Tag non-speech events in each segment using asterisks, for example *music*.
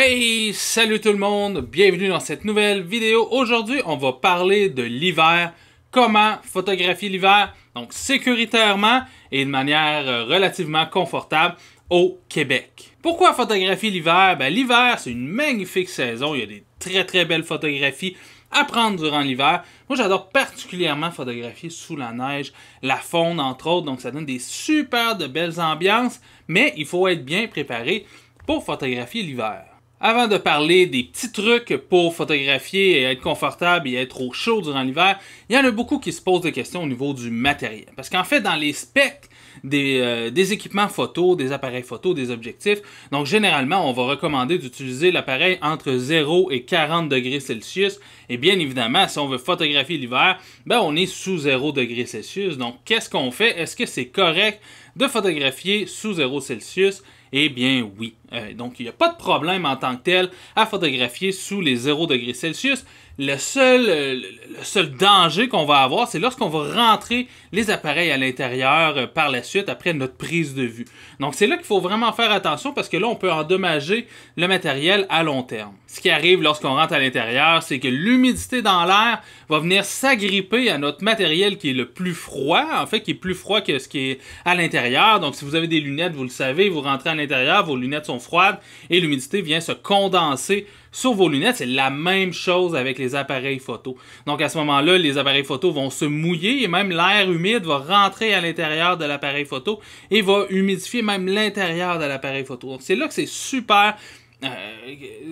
Hey, salut tout le monde, bienvenue dans cette nouvelle vidéo. Aujourd'hui, on va parler de l'hiver, comment photographier l'hiver, donc sécuritairement et de manière euh, relativement confortable au Québec. Pourquoi photographier l'hiver? Ben, l'hiver, c'est une magnifique saison, il y a des très très belles photographies à prendre durant l'hiver. Moi, j'adore particulièrement photographier sous la neige, la faune entre autres, donc ça donne des super de belles ambiances, mais il faut être bien préparé pour photographier l'hiver. Avant de parler des petits trucs pour photographier et être confortable et être au chaud durant l'hiver, il y en a beaucoup qui se posent des questions au niveau du matériel. Parce qu'en fait, dans les specs des, euh, équipements photo, des appareils photo, des objectifs, donc généralement, on va recommander d'utiliser l'appareil entre 0 et 40 degrés Celsius. Et bien évidemment, si on veut photographier l'hiver, ben on est sous 0 degrés Celsius. Donc, qu'est-ce qu'on fait? Est-ce que c'est correct de photographier sous 0 Celsius? Eh bien oui. Euh, donc il n'y a pas de problème en tant que tel à photographier sous les 0 degrés Celsius. Le seul, euh, le seul danger qu'on va avoir, c'est lorsqu'on va rentrer les appareils à l'intérieur euh, par la suite après notre prise de vue. Donc c'est là qu'il faut vraiment faire attention parce que là, on peut endommager le matériel à long terme. Ce qui arrive lorsqu'on rentre à l'intérieur, c'est que l'humidité dans l'air va venir s'agripper à notre matériel qui est le plus froid, en fait, qui est plus froid que ce qui est à l'intérieur. Donc si vous avez des lunettes, vous le savez, vous rentrez à l'intérieur, vos lunettes sont froides et l'humidité vient se condenser sur vos lunettes. C'est la même chose avec les appareils photo. Donc à ce moment-là, les appareils photo vont se mouiller et même l'air humide va rentrer à l'intérieur de l'appareil photo et va humidifier même l'intérieur de l'appareil photo. Donc c'est là que c'est super euh,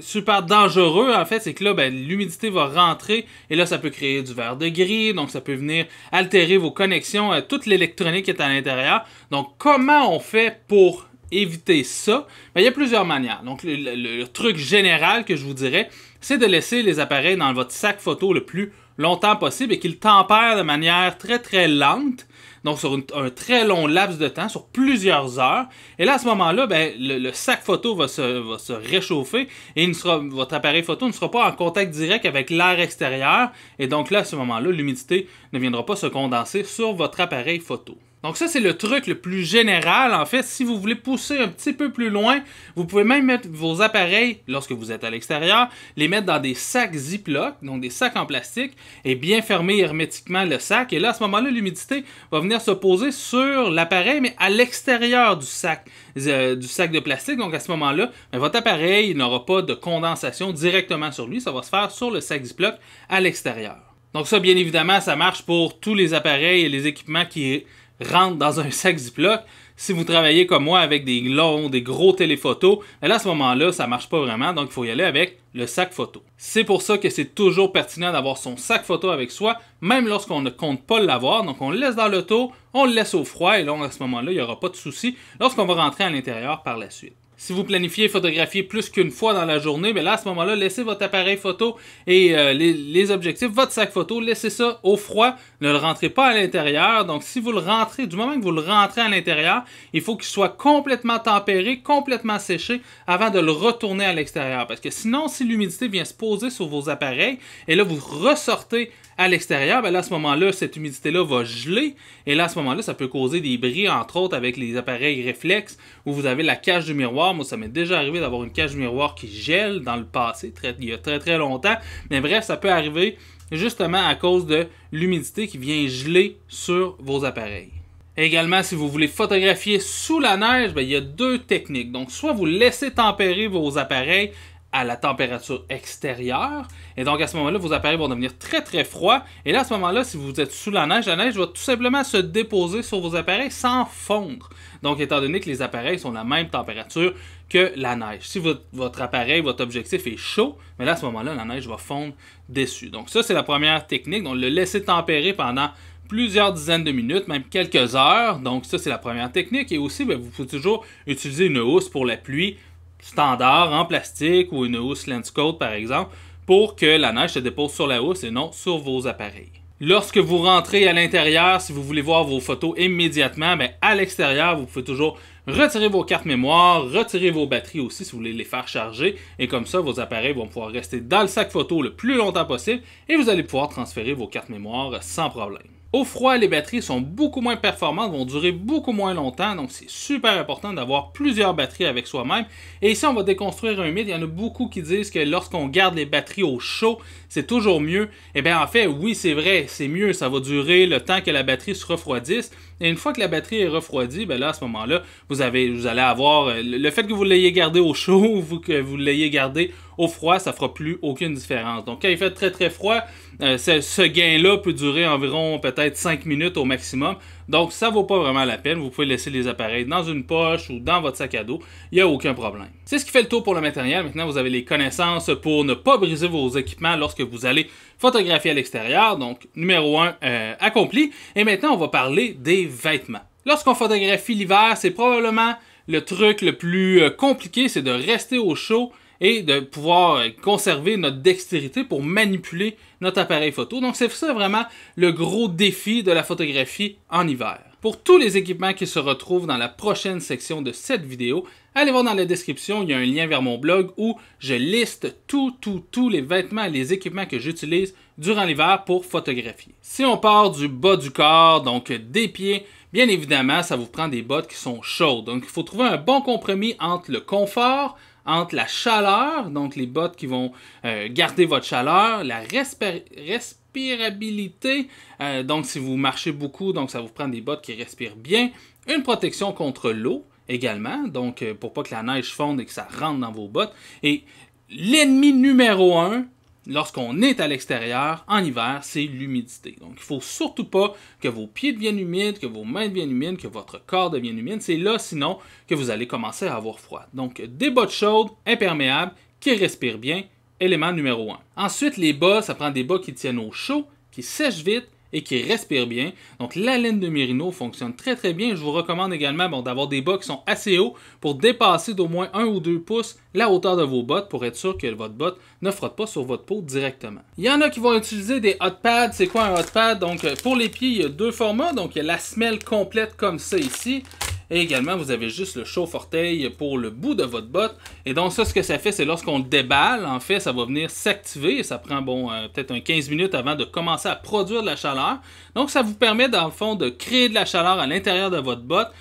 super dangereux en fait, c'est que là, ben, l'humidité va rentrer et là, ça peut créer du verre de gris, donc ça peut venir altérer vos connexions, à toute l'électronique qui est à l'intérieur. Donc, comment on fait pour éviter ça, mais il y a plusieurs manières. Donc, le, truc général que je vous dirais, c'est de laisser les appareils dans votre sac photo le plus longtemps possible et qu'ils tempèrent de manière très très lente, donc sur un très long laps de temps, sur plusieurs heures. Et là, à ce moment-là, ben, le, sac photo va se, réchauffer et votre appareil photo ne sera pas en contact direct avec l'air extérieur. Et donc là, à ce moment-là, l'humidité ne viendra pas se condenser sur votre appareil photo. Donc ça, c'est le truc le plus général. En fait, si vous voulez pousser un petit peu plus loin, vous pouvez même mettre vos appareils, lorsque vous êtes à l'extérieur, les mettre dans des sacs Ziploc, donc des sacs en plastique, et bien fermer hermétiquement le sac. Et là, à ce moment-là, l'humidité va venir se poser sur l'appareil, mais à l'extérieur du sac, euh, du sac de plastique. Donc à ce moment-là, ben, votre appareil n'aura pas de condensation directement sur lui. Ça va se faire sur le sac Ziploc à l'extérieur. Donc ça, bien évidemment, ça marche pour tous les appareils et les équipements qui rentre dans un sac Ziploc. Si vous travaillez comme moi avec des longs, des gros téléphotos, ben à ce moment-là, ça marche pas vraiment, donc il faut y aller avec le sac photo. C'est pour ça que c'est toujours pertinent d'avoir son sac photo avec soi, même lorsqu'on ne compte pas l'avoir. Donc on le laisse dans l'auto, on le laisse au froid et là à ce moment-là, il n'y aura pas de souci lorsqu'on va rentrer à l'intérieur par la suite. Si vous planifiez photographier plus qu'une fois dans la journée, mais ben là, à ce moment-là, laissez votre appareil photo et euh, les, objectifs, votre sac photo, laissez ça au froid. Ne le rentrez pas à l'intérieur. Donc, si vous le rentrez, du moment que vous le rentrez à l'intérieur, il faut qu'il soit complètement tempéré, complètement séché avant de le retourner à l'extérieur. Parce que sinon, si l'humidité vient se poser sur vos appareils et là, vous ressortez à l'extérieur, ben là, à ce moment-là, cette humidité-là va geler. Et là, à ce moment-là, ça peut causer des bris, entre autres, avec les appareils réflexes où vous avez la cage du miroir moi ça m'est déjà arrivé d'avoir une cage miroir qui gèle dans le passé, très, il y a très très longtemps. Mais bref, ça peut arriver justement à cause de l'humidité qui vient geler sur vos appareils. Également, si vous voulez photographier sous la neige, ben, il y a deux techniques. Donc, soit vous laissez tempérer vos appareils à la température extérieure. Et donc à ce moment-là, vos appareils vont devenir très très froids. Et là à ce moment-là, si vous êtes sous la neige, la neige va tout simplement se déposer sur vos appareils sans fondre. Donc étant donné que les appareils sont à la même température que la neige. Si votre, appareil, votre objectif est chaud, mais là à ce moment-là, la neige va fondre dessus. Donc ça, c'est la première technique. Donc le laisser tempérer pendant plusieurs dizaines de minutes, même quelques heures. Donc ça, c'est la première technique. Et aussi, ben, vous pouvez toujours utiliser une housse pour la pluie standard en plastique ou une housse lenscoat par exemple pour que la neige se dépose sur la housse et non sur vos appareils. Lorsque vous rentrez à l'intérieur, si vous voulez voir vos photos immédiatement, mais ben, à l'extérieur, vous pouvez toujours retirer vos cartes mémoire, retirer vos batteries aussi si vous voulez les faire charger, et comme ça, vos appareils vont pouvoir rester dans le sac photo le plus longtemps possible et vous allez pouvoir transférer vos cartes mémoire sans problème. Au froid, les batteries sont beaucoup moins performantes, vont durer beaucoup moins longtemps, donc c'est super important d'avoir plusieurs batteries avec soi-même. Et ici, on va déconstruire un mythe. Il y en a beaucoup qui disent que lorsqu'on garde les batteries au chaud, c'est toujours mieux. Eh bien, en fait, oui, c'est vrai, c'est mieux. Ça va durer le temps que la batterie se refroidisse. Et une fois que la batterie est refroidie, ben là, à ce moment-là, vous, avez, vous allez avoir euh, le fait que vous l'ayez gardé au chaud *laughs* ou que vous l'ayez gardé au froid, ça fera plus aucune différence. Donc, quand il fait très très froid, euh, ce, gain-là peut durer environ peut-être 5 minutes au maximum. Donc, ça vaut pas vraiment la peine. Vous pouvez laisser les appareils dans une poche ou dans votre sac à dos. Il n'y a aucun problème. C'est ce qui fait le tour pour le matériel. Maintenant, vous avez les connaissances pour ne pas briser vos équipements lorsque vous allez photographier à l'extérieur. Donc, numéro 1 euh, accompli. Et maintenant, on va parler des vêtements. Lorsqu'on photographie l'hiver, c'est probablement le truc le plus euh, compliqué, c'est de rester au chaud et de pouvoir euh, conserver notre dextérité pour manipuler notre appareil photo. Donc c'est ça vraiment le gros défi de la photographie en hiver. Pour tous les équipements qui se retrouvent dans la prochaine section de cette vidéo, allez voir dans la description, il y a un lien vers mon blog où je liste tous, tout, tous les vêtements les équipements que j'utilise durant l'hiver pour photographier. Si on part du bas du corps, donc des pieds, bien évidemment, ça vous prend des bottes qui sont chaudes. Donc il faut trouver un bon compromis entre le confort, entre la chaleur, donc les bottes qui vont euh, garder votre chaleur, la respirabilité, euh, donc si vous marchez beaucoup, donc ça vous prend des bottes qui respirent bien, une protection contre l'eau également, donc euh, pour pas que la neige fonde et que ça rentre dans vos bottes. Et l'ennemi numéro un lorsqu'on est à l'extérieur, en hiver, c'est l'humidité. Donc, il faut surtout pas que vos pieds deviennent humides, que vos mains deviennent humides, que votre corps devienne humide. C'est là, sinon, que vous allez commencer à avoir froid. Donc, des bottes chaudes, imperméables, qui respirent bien, élément numéro 1. Ensuite, les bas, ça prend des bas qui tiennent au chaud, qui sèchent vite, et qui respire bien. Donc la laine de Mirino fonctionne très très bien. Je vous recommande également d'avoir des bas qui sont assez hauts pour dépasser d'au moins 1 ou 2 pouces la hauteur de vos bottes pour être sûr que votre botte ne frotte pas sur votre peau directement. Il y en a qui vont utiliser des hot pads. C'est quoi un hot pad? Donc euh, pour les pieds, il y a deux formats. Donc il y a la semelle complète comme ça ici et également, vous avez juste le chauffe-orteil pour le bout de votre botte. Et donc, ça, ce que ça fait, c'est lorsqu'on le déballe, en fait, ça va venir s'activer. Ça prend, bon, euh, peut-être un 15 minutes avant de commencer à produire de la chaleur. Donc, ça vous permet, dans le fond, de créer de la chaleur à l'intérieur de votre botte.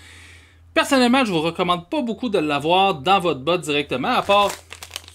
Personnellement, je vous recommande pas beaucoup de l'avoir dans votre botte directement, à part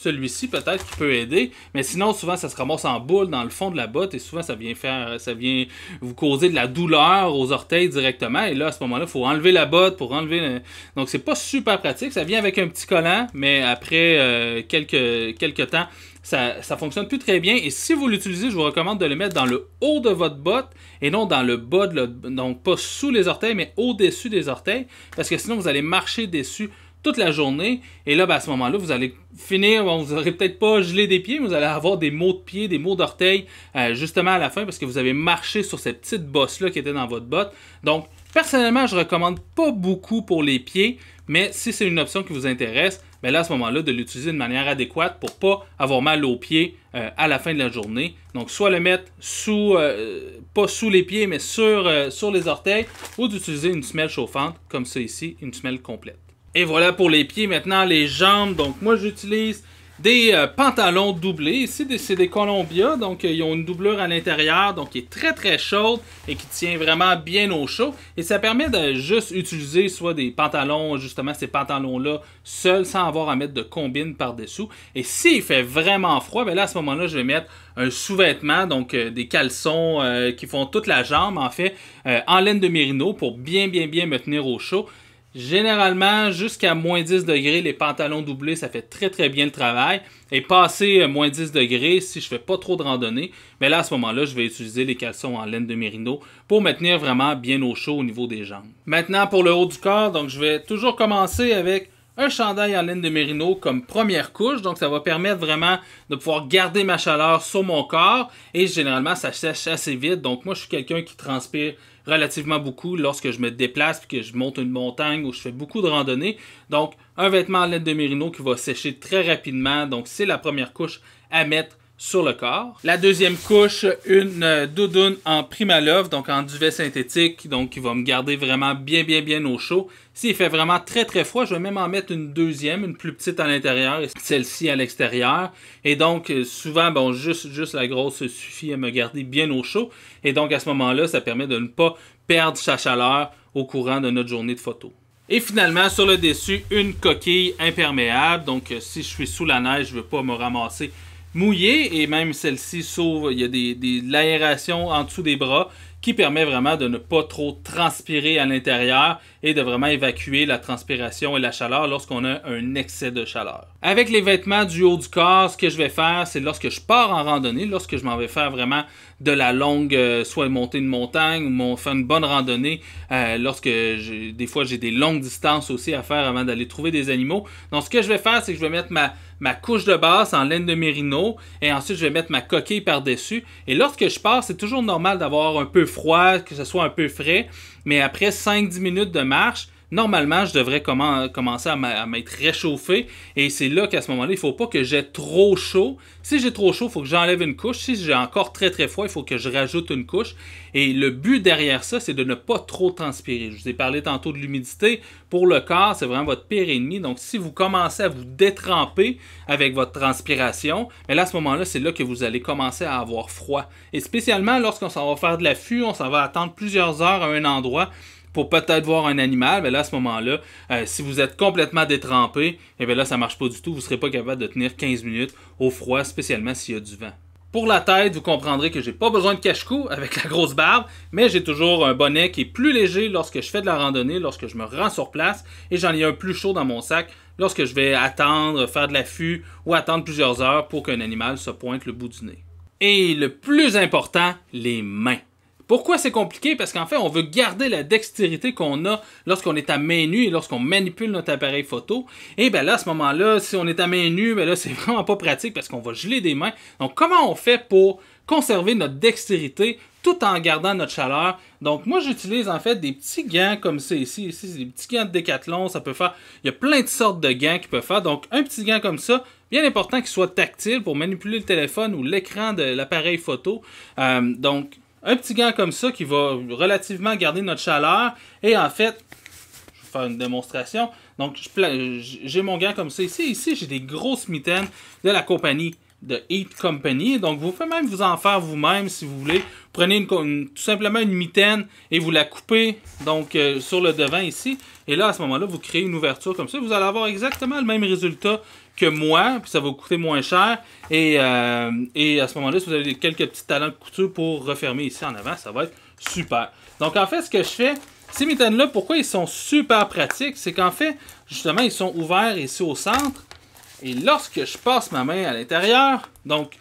celui-ci peut-être qui peut aider, mais sinon souvent ça se ramasse en boule dans le fond de la botte et souvent ça vient faire ça vient vous causer de la douleur aux orteils directement et là à ce moment-là, il faut enlever la botte pour enlever donc c'est pas super pratique, ça vient avec un petit collant mais après euh, quelques quelques temps ça, ça fonctionne plus très bien et si vous l'utilisez, je vous recommande de le mettre dans le haut de votre botte et non dans le bas de donc pas sous les orteils mais au-dessus des orteils parce que sinon vous allez marcher dessus toute la journée. Et là, ben, à ce moment-là, vous allez finir, vous n'aurez peut-être pas gelé des pieds, mais vous allez avoir des maux de pied, des maux d'orteil, euh, justement à la fin, parce que vous avez marché sur cette petite bosse-là qui était dans votre botte. Donc, personnellement, je recommande pas beaucoup pour les pieds, mais si c'est une option qui vous intéresse, ben là, à ce moment-là, de l'utiliser de manière adéquate pour pas avoir mal aux pieds euh, à la fin de la journée. Donc, soit le mettre sous, euh, pas sous les pieds, mais sur, sur les orteils, ou d'utiliser une semelle chauffante, comme ça ici, une semelle complète. Et voilà pour les pieds. Maintenant, les jambes. Donc, moi, j'utilise des euh, pantalons doublés. Ici, c'est des Columbia. Donc, euh, ils ont une doublure à l'intérieur. Donc, qui est très, très chaude et qui tient vraiment bien au chaud. Et ça permet de juste utiliser soit des pantalons, justement, ces pantalons-là, seuls, sans avoir à mettre de combine par-dessous. Et s'il fait vraiment froid, ben là, à ce moment-là, je vais mettre un sous-vêtement, donc euh, des caleçons qui font toute la jambe, en fait, en laine de mérino pour bien, bien, bien me tenir au chaud. Généralement, jusqu'à moins 10 degrés, les pantalons doublés, ça fait très très bien le travail. Et passé euh, moins 10 degrés, si je ne fais pas trop de randonnée, mais là à ce moment-là, je vais utiliser les caleçons en laine de mérino pour me tenir vraiment bien au chaud au niveau des jambes. Maintenant pour le haut du corps, donc je vais toujours commencer avec un chandail en laine de mérino comme première couche. Donc, ça va permettre vraiment de pouvoir garder ma chaleur sur mon corps. Et généralement, ça sèche assez vite. Donc, moi, je suis quelqu'un qui transpire relativement beaucoup lorsque je me déplace, puis que je monte une montagne ou je fais beaucoup de randonnées. Donc, un vêtement à laine de mérino qui va sécher très rapidement. Donc, c'est la première couche à mettre sur le corps. La deuxième couche, une euh, doudoune en love, donc en duvet synthétique, donc qui va me garder vraiment bien, bien, bien au chaud. S'il fait vraiment très, très froid, je vais même en mettre une deuxième, une plus petite à l'intérieur et celle-ci à l'extérieur. Et donc, euh, souvent, bon, juste, juste la grosse suffit à me garder bien au chaud. Et donc, à ce moment-là, ça permet de ne pas perdre sa chaleur au courant de notre journée de photo. Et finalement, sur le dessus, une coquille imperméable. Donc, euh, si je suis sous la neige, je ne veux pas me ramasser mouillé et même celle-ci sauve, Il y a de l'aération en dessous des bras qui permet vraiment de ne pas trop transpirer à l'intérieur et de vraiment évacuer la transpiration et la chaleur lorsqu'on a un excès de chaleur. Avec les vêtements du haut du corps, ce que je vais faire, c'est lorsque je pars en randonnée, lorsque je m'en vais faire vraiment de la longue, euh, soit monter une montagne ou mon, faire une bonne randonnée, euh, lorsque des fois j'ai des longues distances aussi à faire avant d'aller trouver des animaux. Donc ce que je vais faire, c'est que je vais mettre ma ma couche de base en laine de mérino et ensuite je vais mettre ma coquille par-dessus. Et lorsque je pars, c'est toujours normal d'avoir un peu froid, que ce soit un peu frais, mais après 5-10 minutes de marche, normalement, je devrais commencer à m'être réchauffé. Et c'est là qu'à ce moment-là, il ne faut pas que j'ai trop chaud. Si j'ai trop chaud, il faut que j'enlève une couche. Si j'ai encore très très froid, il faut que je rajoute une couche. Et le but derrière ça, c'est de ne pas trop transpirer. Je vous ai parlé tantôt de l'humidité. Pour le corps, c'est vraiment votre pire ennemi. Donc si vous commencez à vous détremper avec votre transpiration, mais ben là, à ce moment-là, c'est là que vous allez commencer à avoir froid. Et spécialement lorsqu'on s'en va faire de l'affût, on s'en va attendre plusieurs heures à un endroit pour peut-être voir un animal, mais là, à ce moment-là, euh, si vous êtes complètement détrempé, et eh bien là, ça marche pas du tout. Vous ne serez pas capable de tenir 15 minutes au froid, spécialement s'il y a du vent. Pour la tête, vous comprendrez que j'ai pas besoin de cache-cou avec la grosse barbe, mais j'ai toujours un bonnet qui est plus léger lorsque je fais de la randonnée, lorsque je me rends sur place, et j'en ai un plus chaud dans mon sac lorsque je vais attendre, faire de l'affût ou attendre plusieurs heures pour qu'un animal se pointe le bout du nez. Et le plus important, les mains. Pourquoi c'est compliqué? Parce qu'en fait, on veut garder la dextérité qu'on a lorsqu'on est à main nue et lorsqu'on manipule notre appareil photo. Et eh bien là, à ce moment-là, si on est à main nue, ben là, c'est *laughs* vraiment pas pratique parce qu'on va geler des mains. Donc, comment on fait pour conserver notre dextérité tout en gardant notre chaleur. Donc moi j'utilise en fait des petits gants comme ça ici, ici c'est des petits gants de décathlon, ça peut faire il y a plein de sortes de gants qui peuvent faire. Donc un petit gant comme ça, bien important qu'il soit tactile pour manipuler le téléphone ou l'écran de l'appareil photo. Euh, donc un petit gant comme ça qui va relativement garder notre chaleur. Et en fait, je vais faire une démonstration. Donc, j'ai mon gant comme ça ici. Ici, j'ai des grosses mitaines de la compagnie de Heat Company. Donc, vous pouvez même vous en faire vous-même si vous voulez. Prenez tout simplement une mitaine et vous la coupez donc euh, sur le devant ici. Et là, à ce moment-là, vous créez une ouverture comme ça. Vous allez avoir exactement le même résultat que moi, puis ça va vous coûter moins cher. Euh, et, à ce moment-là, si vous avez quelques petits talents de couture pour refermer ici en avant, ça va être super. Donc en fait, ce que je fais, ces mitaines-là, pourquoi ils sont super pratiques, c'est qu'en fait, justement, ils sont ouverts ici au centre. Et lorsque je passe ma main à l'intérieur, donc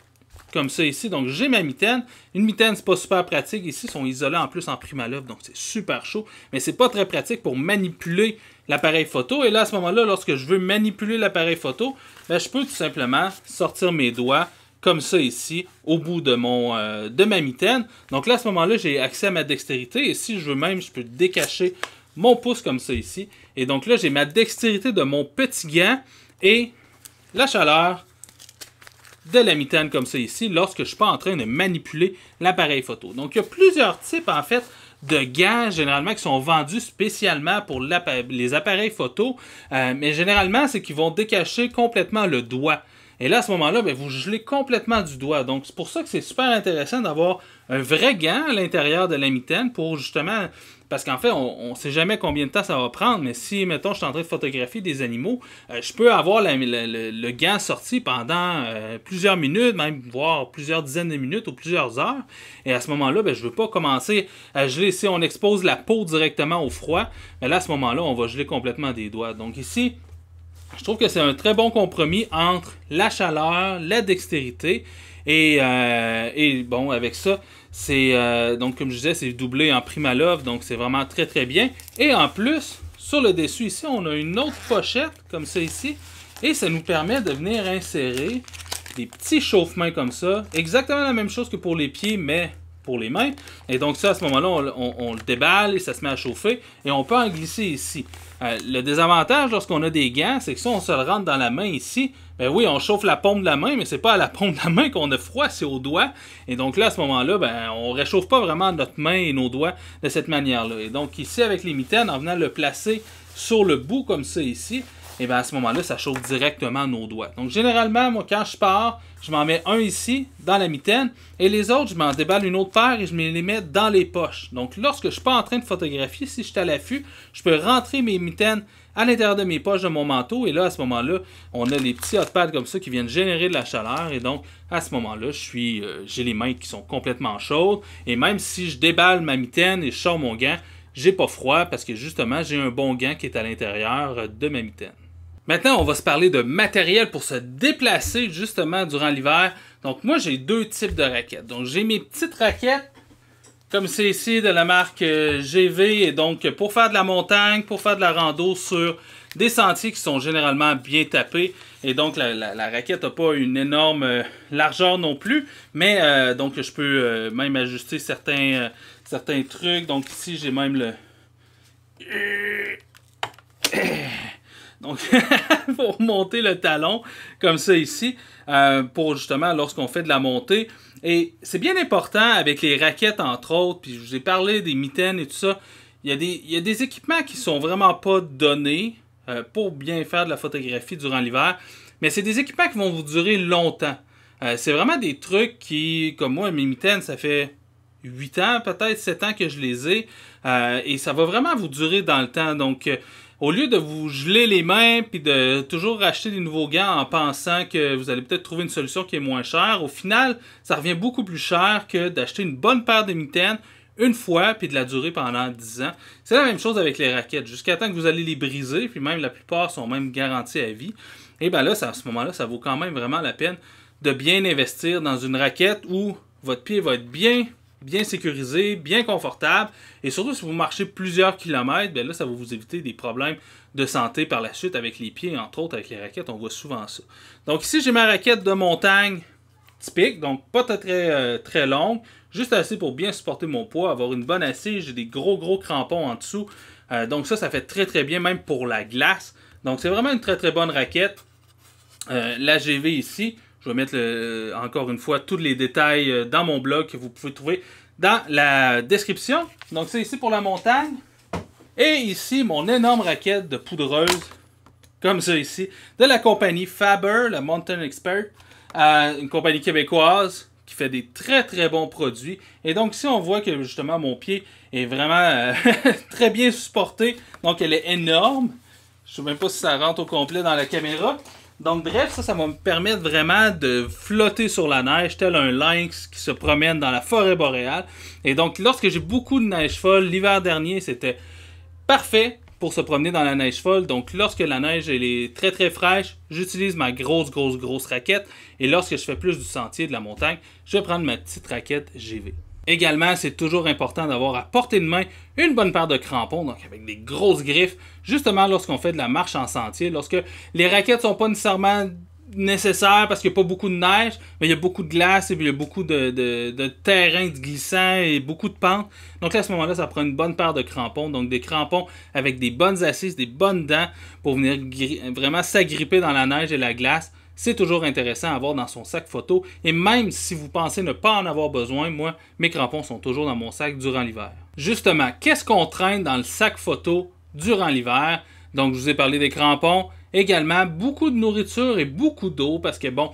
comme ça ici, donc j'ai ma mitaine. Une mitaine, c'est pas super pratique. Ici, ils sont isolés en plus en l'oeuvre donc c'est super chaud. Mais c'est pas très pratique pour manipuler l'appareil photo. Et là, à ce moment-là, lorsque je veux manipuler l'appareil photo, ben, je peux tout simplement sortir mes doigts comme ça ici, au bout de, mon, euh, de ma mitaine. Donc là, à ce moment-là, j'ai accès à ma dextérité. Et si je veux même, je peux décacher mon pouce comme ça ici. Et donc là, j'ai ma dextérité de mon petit gant et la chaleur de la mitaine comme ça ici, lorsque je ne suis pas en train de manipuler l'appareil photo. Donc il y a plusieurs types, en fait, de gants, généralement, qui sont vendus spécialement pour les appareils photo. Euh, mais généralement, c'est qu'ils vont décacher complètement le doigt. Et là, à ce moment-là, ben, vous gelez complètement du doigt. Donc, c'est pour ça que c'est super intéressant d'avoir un vrai gant à l'intérieur de la mitaine pour justement. Parce qu'en fait, on ne sait jamais combien de temps ça va prendre, mais si, mettons, je suis en train de photographier des animaux, euh, je peux avoir le, gant sorti pendant euh, plusieurs minutes, même voire plusieurs dizaines de minutes ou plusieurs heures. Et à ce moment-là, ben, je ne veux pas commencer à geler. Si on expose la peau directement au froid, mais ben là, à ce moment-là, on va geler complètement des doigts. Donc ici, je trouve que c'est un très bon compromis entre la chaleur, la dextérité, et, euh, et bon, avec ça, c'est euh, donc comme je disais, c'est doublé en prima love, donc c'est vraiment très très bien. Et en plus, sur le dessus ici, on a une autre pochette comme ça ici, et ça nous permet de venir insérer des petits chauffements comme ça. Exactement la même chose que pour les pieds, mais pour les mains. Et donc ça, à ce moment-là, on, le déballe et ça se met à chauffer. Et on peut en glisser ici. Euh, le désavantage lorsqu'on a des gants, c'est que si on se le rentre dans la main ici, ben oui, on chauffe la paume de la main, mais c'est pas à la paume de la main qu'on a froid, c'est aux doigts. Et donc là, à ce moment-là, ben, on réchauffe pas vraiment notre main et nos doigts de cette manière-là. Et donc ici, avec les mitaines, en venant le placer sur le bout comme ça ici, et eh bien à ce moment-là, ça chauffe directement nos doigts. Donc généralement, moi, quand je pars, je m'en mets un ici, dans la mitaine, et les autres, je m'en déballe une autre paire et je les mets dans les poches. Donc lorsque je ne suis pas en train de photographier, si je suis à l'affût, je peux rentrer mes mitaines à l'intérieur de mes poches de mon manteau, et là, à ce moment-là, on a les petits hot pads comme ça qui viennent générer de la chaleur, et donc, à ce moment-là, euh, j'ai les mains qui sont complètement chaudes, et même si je déballe ma mitaine et je sors mon gant, j'ai pas froid parce que justement j'ai un bon gant qui est à l'intérieur euh, de ma mitaine. Maintenant, on va se parler de matériel pour se déplacer justement durant l'hiver. Donc moi, j'ai deux types de raquettes. Donc j'ai mes petites raquettes, comme c'est ici de la marque euh, GV. Et donc pour faire de la montagne, pour faire de la rando sur des sentiers qui sont généralement bien tapés. Et donc la, raquette n'a pas une énorme euh, largeur non plus. Mais euh, donc je peux même ajuster certains, certains trucs. Donc ici, j'ai même le... *clears throat* *clears throat* Donc, *laughs* pour monter le talon comme ça ici euh, pour justement lorsqu'on fait de la montée. Et c'est bien important avec les raquettes entre autres, puis je vous ai parlé des mitaines et tout ça. Il y a des, des équipements qui sont vraiment pas donnés euh, pour bien faire de la photographie durant l'hiver, mais c'est des équipements qui vont vous durer longtemps. Euh, c'est vraiment des trucs qui, comme moi, mes mitaines, ça fait 8 ans, peut-être 7 ans que je les ai. et ça va vraiment vous durer dans le temps. Donc, au lieu de vous geler les mains puis de toujours racheter des nouveaux gants en pensant que vous allez peut-être trouver une solution qui est moins chère, au final, ça revient beaucoup plus cher que d'acheter une bonne paire de mitaines une fois puis de la durer pendant 10 ans. C'est la même chose avec les raquettes. Jusqu'à temps que vous allez les briser, puis même la plupart sont même garanties à vie. Et eh bien là, à ce moment-là, ça vaut quand même vraiment la peine de bien investir dans une raquette où votre pied va être bien bien sécurisé, bien confortable. Et surtout, si vous marchez plusieurs kilomètres, bien là, ça va vous éviter des problèmes de santé par la suite avec les pieds, entre autres avec les raquettes. On voit souvent ça. Donc ici, j'ai ma raquette de montagne typique, donc pas très, très euh, longue, juste assez pour bien supporter mon poids, avoir une bonne assise. J'ai des gros, gros crampons en dessous. Euh, donc ça, ça fait très, très bien, même pour la glace. Donc c'est vraiment une très, très bonne raquette. Euh, la GV ici, je vais mettre encore une fois tous les détails euh, dans mon blog que vous pouvez trouver dans la description. Donc c'est ici pour la montagne. Et ici, mon énorme raquette de poudreuse, comme ça ici, de la compagnie Faber, la Mountain Expert, une compagnie québécoise qui fait des très très bons produits. Et donc ici, on voit que justement mon pied est vraiment euh, *laughs* très bien supporté, donc elle est énorme. Je ne sais même pas si ça rentre au complet dans la caméra. Donc, bref, ça, ça va me permettre vraiment de flotter sur la neige, tel un lynx qui se promène dans la forêt boréale. Et donc, lorsque j'ai beaucoup de neige folle, l'hiver dernier, c'était parfait pour se promener dans la neige folle. Donc, lorsque la neige est très très fraîche, j'utilise ma grosse, grosse, grosse raquette. Et lorsque je fais plus du sentier, de la montagne, je vais prendre ma petite raquette GV. Également, c'est toujours important d'avoir à portée de main une bonne paire de crampons, donc avec des grosses griffes, justement lorsqu'on fait de la marche en sentier, lorsque les raquettes sont pas nécessairement nécessaires parce qu'il n'y a pas beaucoup de neige, mais il y a beaucoup de glace et puis il y a beaucoup de, de, de terrain glissant et beaucoup de pentes. Donc là, à ce moment-là, ça prend une bonne paire de crampons, donc des crampons avec des bonnes assises, des bonnes dents pour venir vraiment s'agripper dans la neige et la glace c'est toujours intéressant à avoir dans son sac photo. Et même si vous pensez ne pas en avoir besoin, moi, mes crampons sont toujours dans mon sac durant l'hiver. Justement, qu'est-ce qu'on traîne dans le sac photo durant l'hiver? Donc, je vous ai parlé des crampons, également beaucoup de nourriture et beaucoup d'eau parce que, bon,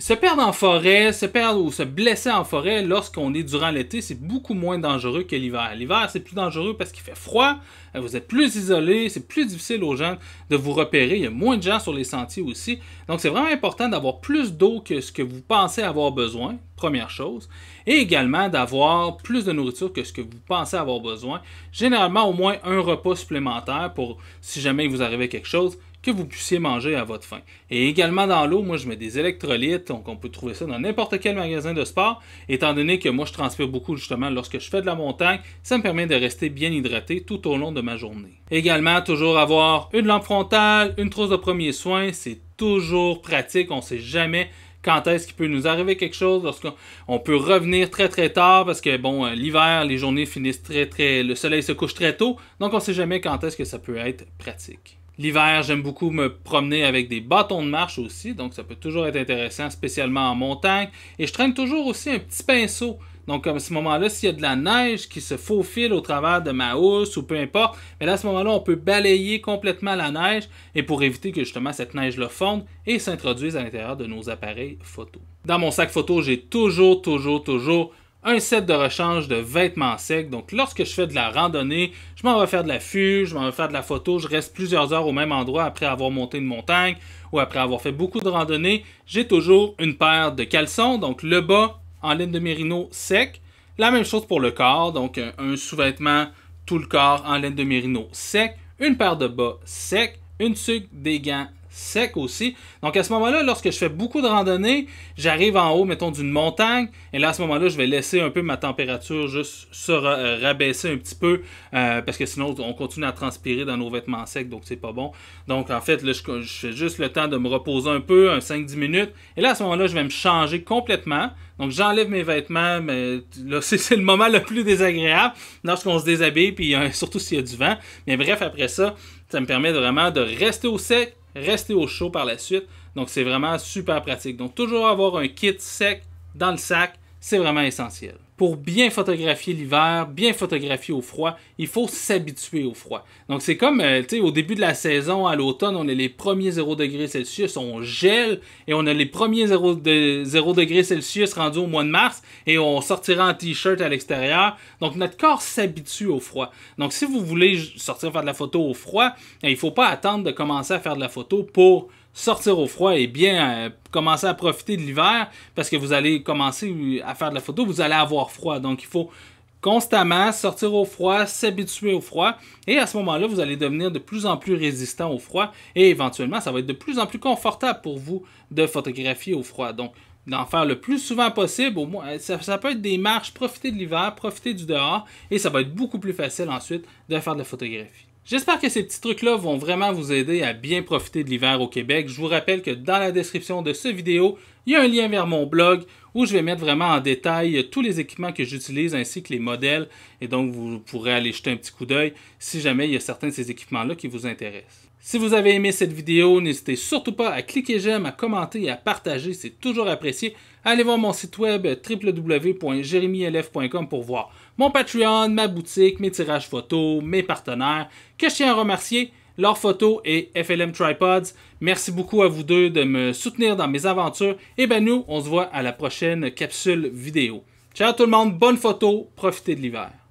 se perdre en forêt, se perdre ou se blesser en forêt lorsqu'on est durant l'été, c'est beaucoup moins dangereux que l'hiver. L'hiver, c'est plus dangereux parce qu'il fait froid, euh, vous êtes plus isolé, c'est plus difficile aux gens de vous repérer, il y a moins de gens sur les sentiers aussi. Donc c'est vraiment important d'avoir plus d'eau que ce que vous pensez avoir besoin première chose. Et également d'avoir plus de nourriture que ce que vous pensez avoir besoin. Généralement au moins un repas supplémentaire pour si jamais il vous arrivait quelque chose que vous puissiez manger à votre faim. Et également dans l'eau, moi je mets des électrolytes, donc on peut trouver ça dans n'importe quel magasin de sport, étant donné que moi je transpire beaucoup justement lorsque je fais de la montagne, ça me permet de rester bien hydraté tout au long de ma journée. Également, toujours avoir une lampe frontale, une trousse de premiers soins, c'est toujours pratique, on ne sait jamais quand est-ce qu'il peut nous arriver quelque chose, lorsqu'on peut revenir très très tard, parce que bon, euh, l'hiver, les journées finissent très très. le soleil se couche très tôt, donc on ne sait jamais quand est-ce que ça peut être pratique. L'hiver, j'aime beaucoup me promener avec des bâtons de marche aussi, donc ça peut toujours être intéressant, spécialement en montagne. Et je traîne toujours aussi un petit pinceau. Donc à ce moment-là, s'il y a de la neige qui se faufile au travers de ma housse ou peu importe, mais à ce moment-là, on peut balayer complètement la neige et pour éviter que justement cette neige le fonde et s'introduise à l'intérieur de nos appareils photo. Dans mon sac photo, j'ai toujours, toujours, toujours un set de rechange de vêtements secs. Donc, lorsque je fais de la randonnée, je m'en vais faire de la fuge, je m'en vais faire de la photo, je reste plusieurs heures au même endroit après avoir monté une montagne ou après avoir fait beaucoup de randonnées. J'ai toujours une paire de caleçons, donc le bas en laine de mérino sec. La même chose pour le corps, donc un, sous-vêtement, tout le corps en laine de mérino sec, une paire de bas sec, une tuque, des gants sec aussi. Donc à ce moment-là, lorsque je fais beaucoup de randonnées, j'arrive en haut, mettons, d'une montagne, et là à ce moment-là, je vais laisser un peu ma température juste se euh, rabaisser un petit peu, euh, parce que sinon on continue à transpirer dans nos vêtements secs, donc c'est pas bon. Donc en fait, là, je, fais juste le temps de me reposer un peu, 5-10 minutes, et là à ce moment-là, je vais me changer complètement. Donc j'enlève mes vêtements, mais là *laughs* c'est le moment le plus désagréable lorsqu'on se déshabille, puis euh, surtout s'il y a du vent. Mais bref, après ça, ça me permet vraiment de rester au sec rester au chaud par la suite. Donc c'est vraiment super pratique. Donc toujours avoir un kit sec dans le sac c'est vraiment essentiel. Pour bien photographier l'hiver, bien photographier au froid, il faut s'habituer au froid. Donc c'est comme, euh, au début de la saison, à l'automne, on a les premiers 0 degrés Celsius, on gèle, et on a les premiers 0, degrés Celsius rendus au mois de mars, et on sortira en t-shirt à l'extérieur. Donc notre corps s'habitue au froid. Donc si vous voulez sortir faire de la photo au froid, eh, il ne faut pas attendre de commencer à faire de la photo pour sortir au froid et bien euh, commencer à profiter de l'hiver parce que vous allez commencer euh, à faire de la photo, vous allez avoir froid. Donc il faut constamment sortir au froid, s'habituer au froid et à ce moment-là, vous allez devenir de plus en plus résistant au froid et éventuellement, ça va être de plus en plus confortable pour vous de photographier au froid. Donc d'en faire le plus souvent possible. Au moins, euh, ça, ça peut être des marches, profiter de l'hiver, profiter du dehors, et ça va être beaucoup plus facile ensuite de faire de la photographie. J'espère que ces petits trucs-là vont vraiment vous aider à bien profiter de l'hiver au Québec. Je vous rappelle que dans la description de cette vidéo, il y a un lien vers mon blog où je vais mettre vraiment en détail tous les équipements que j'utilise ainsi que les modèles. Et donc, vous pourrez aller jeter un petit coup d'œil si jamais il y a certains de ces équipements-là qui vous intéressent. Si vous avez aimé cette vidéo, n'hésitez surtout pas à cliquer j'aime, à commenter et à partager, c'est toujours apprécié. Allez voir mon site web www.jeremielf.com pour voir mon Patreon, ma boutique, mes tirages photos, mes partenaires, que je tiens à remercier, leur photo et FLM Tripods. Merci beaucoup à vous deux de me soutenir dans mes aventures. Et ben nous, on se voit à la prochaine capsule vidéo. Ciao tout le monde, bonne photo, profitez de l'hiver.